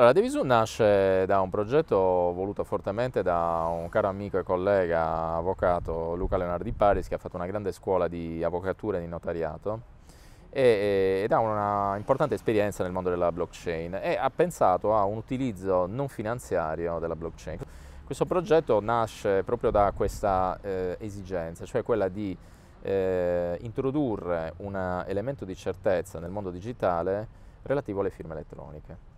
Allora, la Devisu nasce da un progetto voluto fortemente da un caro amico e collega avvocato Luca Leonardi Paris che ha fatto una grande scuola di avvocatura e di notariato e, ed ha una importante esperienza nel mondo della blockchain e ha pensato a un utilizzo non finanziario della blockchain. Questo progetto nasce proprio da questa eh, esigenza, cioè quella di eh, introdurre un elemento di certezza nel mondo digitale relativo alle firme elettroniche.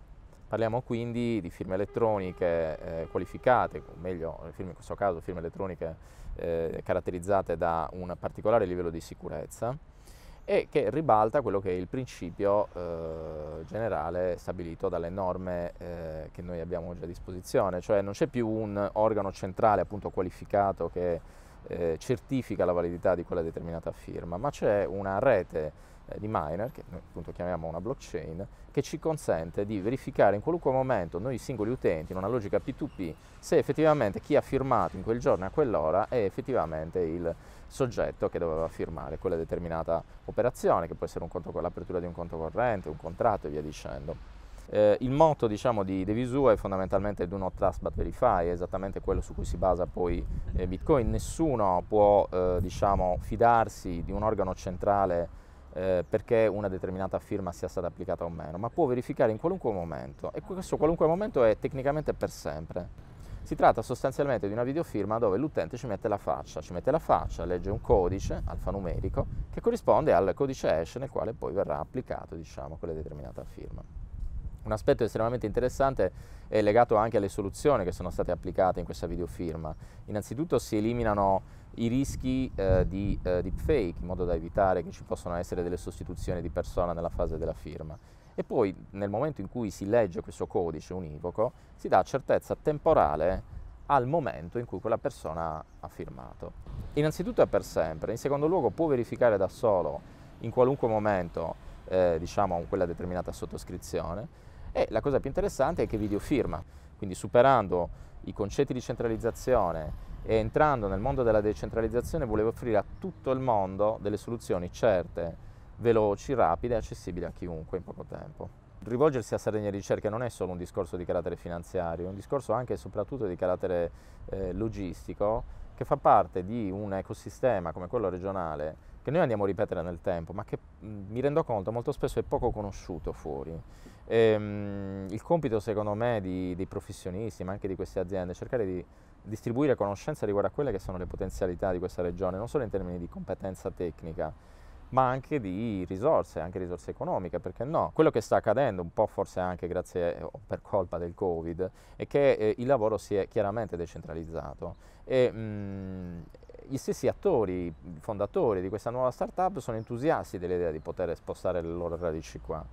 Parliamo quindi di firme elettroniche eh, qualificate, o meglio firme, in questo caso firme elettroniche eh, caratterizzate da un particolare livello di sicurezza e che ribalta quello che è il principio eh, generale stabilito dalle norme eh, che noi abbiamo già a disposizione, cioè non c'è più un organo centrale appunto qualificato che eh, certifica la validità di quella determinata firma, ma c'è una rete eh, di miner, che noi appunto chiamiamo una blockchain, che ci consente di verificare in qualunque momento noi singoli utenti, in una logica P2P, se effettivamente chi ha firmato in quel giorno e a quell'ora è effettivamente il soggetto che doveva firmare quella determinata operazione, che può essere l'apertura di un conto corrente, un contratto e via dicendo. Eh, il motto diciamo, di Devisua è fondamentalmente do not trust but verify, è esattamente quello su cui si basa poi eh, Bitcoin. Nessuno può eh, diciamo, fidarsi di un organo centrale eh, perché una determinata firma sia stata applicata o meno, ma può verificare in qualunque momento e questo qualunque momento è tecnicamente per sempre. Si tratta sostanzialmente di una videofirma dove l'utente ci mette la faccia, ci mette la faccia, legge un codice alfanumerico che corrisponde al codice hash nel quale poi verrà applicato diciamo, quella determinata firma. Un aspetto estremamente interessante è legato anche alle soluzioni che sono state applicate in questa videofirma. Innanzitutto si eliminano i rischi eh, di eh, deepfake in modo da evitare che ci possano essere delle sostituzioni di persona nella fase della firma. E poi nel momento in cui si legge questo codice univoco si dà certezza temporale al momento in cui quella persona ha firmato. Innanzitutto è per sempre, in secondo luogo può verificare da solo in qualunque momento eh, diciamo, quella determinata sottoscrizione e la cosa più interessante è che video firma, quindi superando i concetti di centralizzazione e entrando nel mondo della decentralizzazione voleva offrire a tutto il mondo delle soluzioni certe, veloci, rapide e accessibili a chiunque in poco tempo. Rivolgersi a Sardegna Ricerca non è solo un discorso di carattere finanziario, è un discorso anche e soprattutto di carattere eh, logistico che fa parte di un ecosistema come quello regionale che noi andiamo a ripetere nel tempo, ma che mi rendo conto molto spesso è poco conosciuto fuori. E, um, il compito secondo me di, dei professionisti, ma anche di queste aziende, è cercare di distribuire conoscenza riguardo a quelle che sono le potenzialità di questa regione, non solo in termini di competenza tecnica, ma anche di risorse, anche risorse economiche, perché no? Quello che sta accadendo, un po' forse anche grazie eh, o per colpa del Covid, è che eh, il lavoro si è chiaramente decentralizzato e mh, mm, gli stessi attori, fondatori di questa nuova startup sono entusiasti dell'idea di poter spostare le loro radici qua.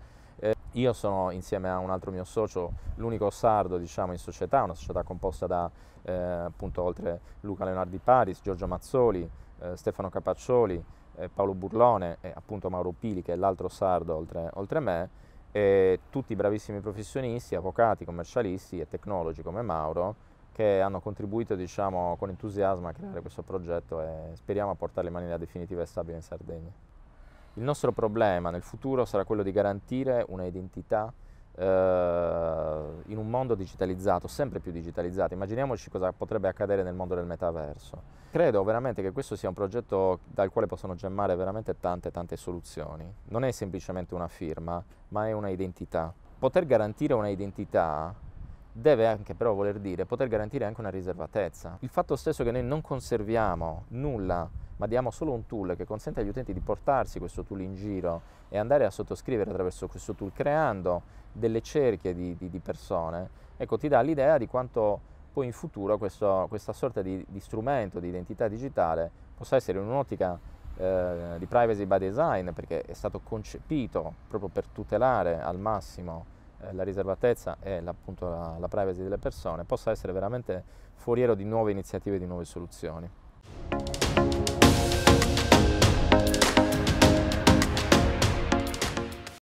Eh, io sono insieme a un altro mio socio l'unico sardo diciamo, in società, una società composta da eh, appunto oltre Luca Leonardi Paris, Giorgio Mazzoli, eh, Stefano Capaccioli, eh, Paolo Burlone e appunto Mauro Pili che è l'altro sardo oltre, oltre me, e tutti bravissimi professionisti, avvocati, commercialisti e tecnologi come Mauro che hanno contribuito diciamo, con entusiasmo a creare questo progetto e speriamo a portarlo in maniera definitiva e stabile in Sardegna. Il nostro problema nel futuro sarà quello di garantire una identità eh, in un mondo digitalizzato, sempre più digitalizzato. Immaginiamoci cosa potrebbe accadere nel mondo del metaverso. Credo veramente che questo sia un progetto dal quale possono gemmare veramente tante tante soluzioni. Non è semplicemente una firma, ma è una identità. Poter garantire una identità deve anche però voler dire poter garantire anche una riservatezza. Il fatto stesso che noi non conserviamo nulla ma diamo solo un tool che consente agli utenti di portarsi questo tool in giro e andare a sottoscrivere attraverso questo tool creando delle cerchie di, di, di persone, ecco ti dà l'idea di quanto poi in futuro questo, questa sorta di, di, strumento di identità digitale possa essere in un'ottica eh, di privacy by design perché è stato concepito proprio per tutelare al massimo eh, la riservatezza e appunto la, la privacy delle persone possa essere veramente foriero di nuove iniziative, e di nuove soluzioni.